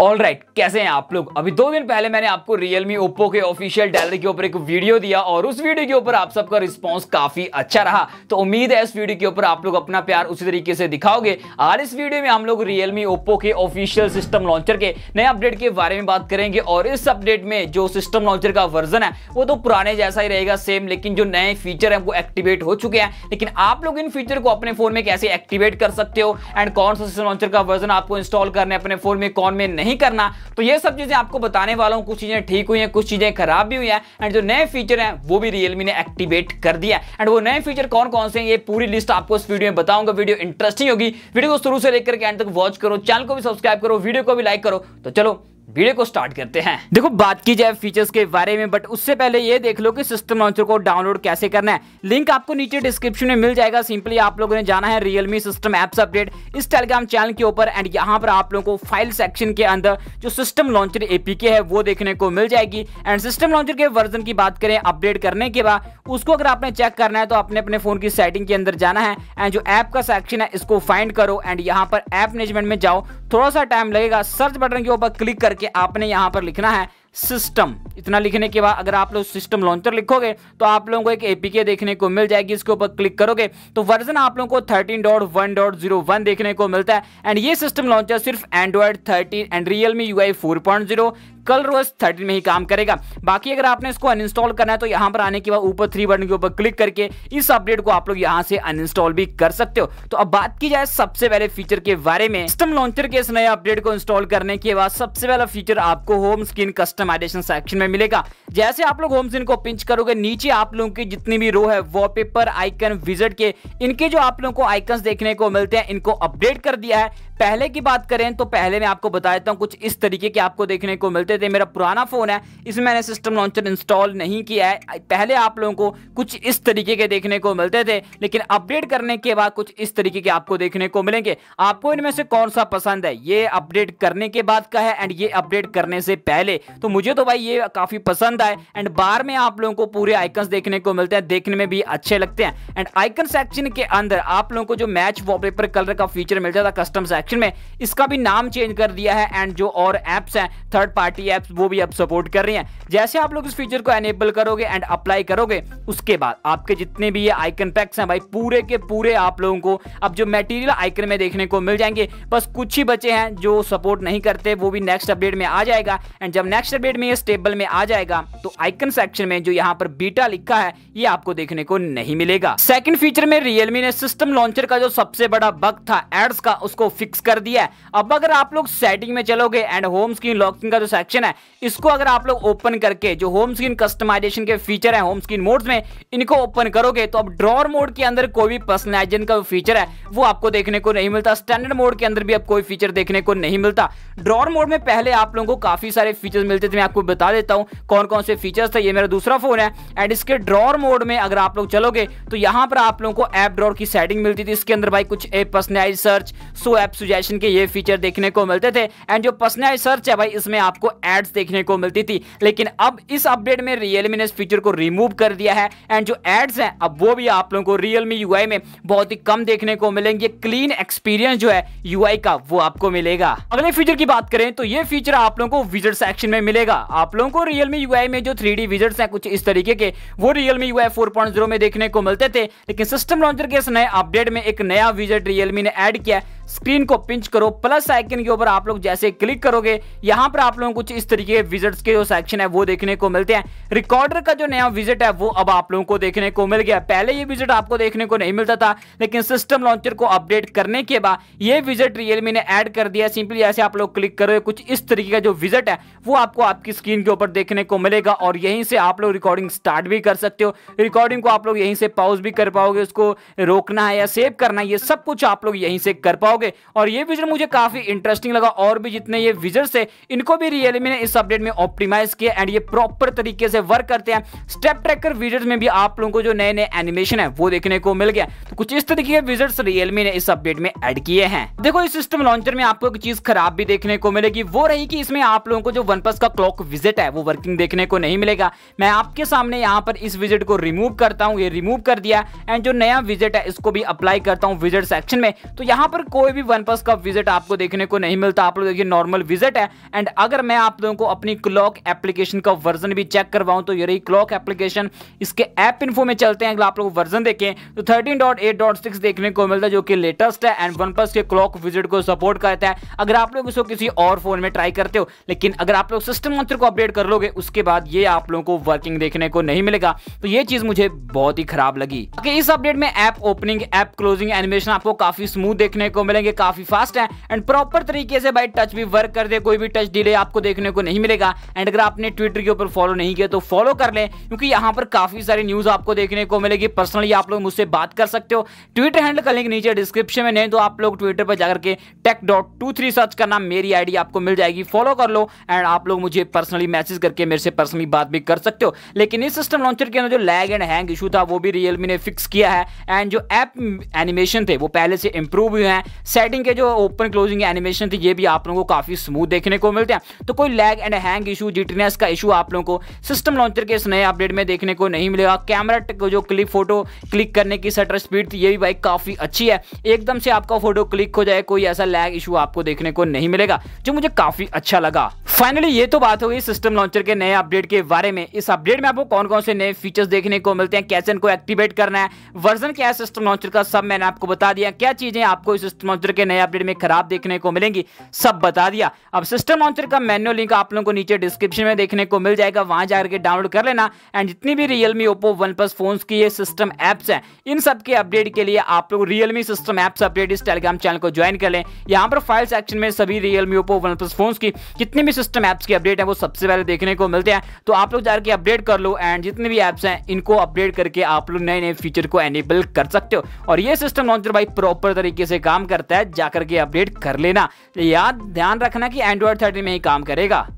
all right, कैसे हैं आप लोग अभी दो दिन पहले मैंने आपको रियलमी ओप्पो के ऑफिशियल डायलरी के ऊपर एक वीडियो दिया और उस वीडियो के ऊपर आप सबका रिस्पॉन्स काफी अच्छा रहा तो उम्मीद है इस वीडियो के ऊपर आप लोग अपना प्यार उसी तरीके से दिखाओगे आज इस वीडियो में हम लोग रियलमी ओप्पो के ऑफिशियल सिस्टम लॉन्चर के नए अपडेट के बारे में बात करेंगे और इस अपडेट में जो सिस्टम लॉन्चर का वर्जन है वो तो पुराने जैसा ही रहेगा सेम लेकिन जो नए फीचर है वो एक्टिवेट हो चुके हैं लेकिन आप लोग इन फीचर को अपने फोन में कैसे एक्टिवेट कर सकते हो एंड कौन सा सिस्टम लॉन्चर का वर्जन आपको इंस्टॉल करना है अपने फोन में कौन में नहीं नहीं करना तो ये सब चीज़ें आपको बताने वाला हूँ कुछ चीज़ें ठीक हुई हैं कुछ चीज़ें खराब भी हुई हैं एंड जो नए फीचर हैं वो भी रियलमी ने एक्टिवेट कर दिया एंड वो नए फीचर कौन कौन से ये पूरी लिस्ट आपको इस वीडियो में बताऊंगा वीडियो इंटरेस्टिंग होगी वीडियो को शुरू से लेकर के एंड तक वॉच करो चैनल को भी सब्सक्राइब करो वीडियो को भी लाइक करो तो चलो वीडियो को स्टार्ट करते हैं देखो बात की जाए फीचर्स के बारे में बट उससे पहले ये देख लो कि सिस्टम लॉन्चर को डाउनलोड कैसे करना है लिंक आपको नीचे डिस्क्रिप्शन में मिल जाएगा सिंपली आप लोगों ने जाना है रियलमी सिस्टम एप्स अपडेट इस टेलीग्राम चैनल के ऊपर एंड यहाँ पर आप लोगों को फाइल सेक्शन के अंदर जो सिस्टम लॉन्चर एपीके है वो देखने को मिल जाएगी एंड सिस्टम लॉन्चर के वर्जन की बात करें अपडेट करने के बाद उसको अगर आपने चेक करना है तो अपने अपने फोन की सेटिंग के अंदर जाना है एंड जो ऐप का सेक्शन है इसको फाइंड करो एंड यहाँ पर एप मैनेजमेंट में जाओ थोड़ा सा टाइम लगेगा सर्च बटन के ऊपर क्लिक करके आपने यहाँ पर लिखना है सिस्टम इतना लिखने के बाद अगर आप लोग सिस्टम लॉन्चर लिखोगे तो आप लोगों को एक एपीके देखने को मिल जाएगी इसके ऊपर क्लिक करोगे तो वर्जन आप लोगों को वन देखने को मिलता है एंड ये सिस्टम लॉन्चर सिर्फ Android thirteen and Realme UI ColorOS thirteen में ही काम करेगा बाकी अगर आपने इसको अनइंस्टॉल करना है तो यहाँ पर आने के बाद ऊपर थ्री बटन के ऊपर क्लिक करके इस अपडेट को आप लोग यहाँ से अनइंस्टॉल भी कर सकते हो तो अब बात की जाए सबसे पहले फीचर के बारे में सिस्टम लॉन्चर के इस नए अपडेट को इंस्टॉल करने के बाद सबसे पहला फीचर आपको home screen custom customization section में मिलेगा जैसे आप लोग होम्स को पिंच करोगे नीचे आप लोगों की जितनी भी रो है वॉलपेपर आइकन विजिट के इनके जो आप लोगों को आइकन देखने को मिलते हैं इनको अपडेट कर दिया है पहले की बात करें तो पहले मैं आपको बता देता हूँ कुछ इस तरीके के आपको देखने को मिलते थे मेरा पुराना फोन है इसमें मैंने सिस्टम लॉन्चर इंस्टॉल नहीं किया है पहले आप लोगों को कुछ इस तरीके के देखने को मिलते थे लेकिन अपडेट करने के बाद कुछ इस तरीके के आपको देखने को मिलेंगे आपको इनमें से कौन सा पसंद है ये अपडेट करने के बाद का है एंड ये अपडेट करने से पहले तो मुझे तो भाई ये काफ़ी पसंद आए एंड बार में आप लोगों को पूरे आइकन देखने को मिलते हैं देखने में भी अच्छे लगते हैं एंड आइकन सेक्शन के अंदर आप लोगों को जो मैच वॉलपेपर कलर का फीचर मिल जाता है कस्टम सेक्शन में इसका भी नाम चेंज कर दिया है एंड जो और एप्स हैं थर्ड पार्टी एप्स वो भी अब सपोर्ट कर रही हैं जैसे आप लोग इस फीचर को एनेबल करोगे एंड अप्लाई करोगे उसके बाद आपके जितने भी ये आइकन पैक्स हैं भाई पूरे के पूरे आप लोगों को अब जो मेटीरियल आइकन में देखने को मिल जाएंगे बस कुछ ही बचे हैं जो सपोर्ट नहीं करते वो भी नेक्स्ट अपडेट में आ जाएगा एंड जब नेक्स्ट बेड में ये स्टेबल में आ जाएगा तो आइकन सेक्शन में जो यहाँ पर बीटा लिखा है ये आपको देखने को नहीं मिलेगा सेकंड फीचर में रियलमी ने सिस्टम लॉन्चर का जो सबसे बड़ा बग था एड्स का उसको फिक्स कर दिया है अब अगर आप लोग सेटिंग में चलोगे एंड होम स्क्रीन लॉकिंग का जो सेक्शन है इसको अगर आप लोग ओपन करके जो होम स्क्रीन कस्टमाइजेशन के फीचर है होम स्क्रीन मोड में इनको ओपन करोगे तो अब ड्रॉर मोड के अंदर कोई भी पर्सनलाइजन का फीचर है वो आपको देखने को नहीं मिलता स्टैंडर्ड मोड के अंदर भी अब कोई फीचर देखने को नहीं मिलता ड्रॉर मोड में पहले आप लोगों को काफी सारे फीचर मिलते से मैं आपको बता देता हूँ कौन कौन से फीचर्स थे ये मेरा दूसरा फोन है एंड इसके ड्रॉर मोड में अगर आप लोग चलोगे तो यहाँ पर आप लोगों को ऐप ड्रॉर की सेटिंग मिलती थी इसके अंदर भाई कुछ personalize search so app suggestion के ये फीचर देखने को मिलते थे एंड जो पर्सनलाइज सर्च है भाई इसमें आपको एड्स देखने को मिलती थी लेकिन अब इस अपडेट में रियलमी ने इस फीचर को रिमूव कर दिया है एंड जो एड्स हैं अब वो भी आप लोगों को रियलमी यू में बहुत ही कम देखने को मिलेंगे क्लीन एक्सपीरियंस जो है यू का वो आपको मिलेगा अगले फीचर की बात करें तो ये फीचर आप लोगों को विजिट सेक्शन में मिले मिलेगा आप लोगों को रियलमी यूआई में जो थ्री डी विजट्स है कुछ इस तरीके के वो रियलमी यूआई 4.0 में देखने को मिलते थे लेकिन सिस्टम लॉन्चर के इस नए अपडेट में एक नया विजट रियलमी ने ऐड किया है स्क्रीन को पिंच करो प्लस आइकन के ऊपर आप लोग जैसे क्लिक करोगे यहाँ पर आप लोगों को कुछ इस तरीके के विजिट्स के जो सेक्शन है वो देखने को मिलते हैं रिकॉर्डर का जो नया विजिट है वो अब आप लोगों को देखने को मिल गया पहले ये विजिट आपको देखने को नहीं मिलता था लेकिन सिस्टम लॉन्चर को अपडेट करने के बाद ये विजिट रियलमी ने एड कर दिया सिंपली जैसे आप लोग क्लिक करोगे कुछ इस तरीके का जो विजिट है वो आपको आपकी स्क्रीन के ऊपर देखने को मिलेगा और यहीं से आप लोग रिकॉर्डिंग स्टार्ट भी कर सकते हो रिकॉर्डिंग को आप लोग यहीं से पॉज भी कर पाओगे उसको रोकना है या सेव करना है ये सब कुछ आप लोग यहीं से कर पाओगे पाओगे और ये विजर मुझे काफी इंटरेस्टिंग लगा और भी जितने ये विजर्स है इनको भी रियलमी ने इस अपडेट में ऑप्टिमाइज किया एंड ये प्रॉपर तरीके से वर्क करते हैं स्टेप ट्रैकर विजर्स में भी आप लोगों को जो नए नए एनिमेशन है वो देखने को मिल गया तो कुछ इस तरीके के विजर्स रियलमी ने इस अपडेट में एड किए हैं देखो इस सिस्टम लॉन्चर में आपको एक चीज खराब भी देखने को मिलेगी वो रही की इसमें आप लोगों को जो वन का क्लॉक विजिट है वो वर्किंग देखने को नहीं मिलेगा मैं आपके सामने यहाँ पर इस विजिट को रिमूव करता हूँ ये रिमूव कर दिया एंड जो नया विजिट है इसको भी अप्लाई करता हूँ विजिट सेक्शन में तो यहाँ पर कोई कोई भी वन प्लस का विजिट आपको देखने को नहीं मिलता आप लोग देखिए नॉर्मल विजिट है एंड अगर मैं आप लोगों को अपनी क्लॉक एप्लीकेशन का वर्जन भी चेक करवाऊं तो ये रही क्लॉक एप्लीकेशन इसके ऐप इन्फो में चलते हैं अगर आप लोग वर्जन देखें तो थर्टीन देखने को मिलता है जो कि लेटेस्ट है एंड वन के क्लॉक विजिट को सपोर्ट करता है अगर आप लोग इसको किसी और फोन में ट्राई करते हो लेकिन अगर आप लोग सिस्टम मंत्र को अपडेट कर लोगे उसके बाद ये आप लोगों को वर्किंग देखने को नहीं मिलेगा तो ये चीज मुझे बहुत ही खराब लगी इस अपडेट में app opening app closing animation आपको काफी स्मूथ देखने को मिलेगा करेंगे काफी फास्ट है एंड प्रॉपर तरीके से भाई टच भी वर्क कर दे कोई भी टच डिले आपको देखने को नहीं मिलेगा एंड अगर आपने ट्विटर के ऊपर फॉलो नहीं किया तो फॉलो कर ले क्योंकि यहां पर काफी सारी न्यूज आपको देखने को मिलेगी पर्सनली आप लोग मुझसे बात कर सकते हो ट्विटर हैंडल का लिंक नीचे डिस्क्रिप्शन में नहीं तो आप लोग ट्विटर पर जाकर K tech dot two three search करना मेरी आईडी आपको मिल जाएगी फॉलो कर लो एंड आप लोग मुझे पर्सनली मैसेज करके मेरे से पर्सनली बात भी कर सकते हो लेकिन इस सिस्टम लॉन्चर के अंदर जो लैग एंड हैंग इशू था वो भी रियलमी ने फिक्स किया है एंड जो ऐप एनिमेशन थे वो पहले से इंप्रूव हुए हैं सेटिंग के जो ओपन क्लोजिंग एनिमेशन थी ये भी आप लोगों को काफ़ी स्मूथ देखने को मिलते हैं तो कोई lag and hang issue jitteriness का इशू आप लोगों को सिस्टम लॉन्चर के इस नए अपडेट में देखने को नहीं मिलेगा कैमरा जो क्लिक फोटो क्लिक करने की सटर स्पीड थी ये भी भाई काफ़ी अच्छी है एकदम से आपका फोटो क्लिक हो जाए कोई ऐसा लैग इशू आपको देखने को नहीं मिलेगा जो मुझे काफ़ी अच्छा लगा फाइनली ये तो बात हो गई सिस्टम लॉन्चर के नए अपडेट के बारे में इस अपडेट में आपको कौन कौन से नए फीचर्स देखने को मिलते हैं कैसे इनको एक्टिवेट करना है वर्जन क्या है सिस्टम लॉन्चर का सब मैंने आपको बता दिया क्या चीज़ें आपको इस सिस्टम मॉन्स्टर के नए अपडेट में खराब देखने को मिलेंगी सब बता दिया अब सिस्टम मॉन्स्टर का मेन्यू लिंक आप लोगों को नीचे डिस्क्रिप्शन में देखने को मिल जाएगा वहां जाकर के डाउनलोड कर लेना एंड जितनी भी Realme Oppo OnePlus phone की ये सिस्टम एप्स हैं इन सबके अपडेट के लिए आप लोग रियलमी सिस्टम एप्स अपडेट इस टेलीग्राम चैनल को ज्वाइन कर लें यहाँ पर फाइल सेक्शन में सभी Realme Oppo OnePlus phone की जितनी भी सिस्टम एप्स की अपडेट है वो सबसे पहले देखने को मिलते हैं तो आप लोग जाकर अपडेट कर लो एंड जितने भी एप्स हैं इनको अपडेट करके आप लोग नए नए फीचर को एनेबल कर सकते हो और ये सिस्टम लॉन्चर भाई प्रॉपर तरीके से काम कर करता है जाकर के अपडेट कर लेना याद ध्यान रखना कि एंड्रॉयड थर्टीन में ही काम करेगा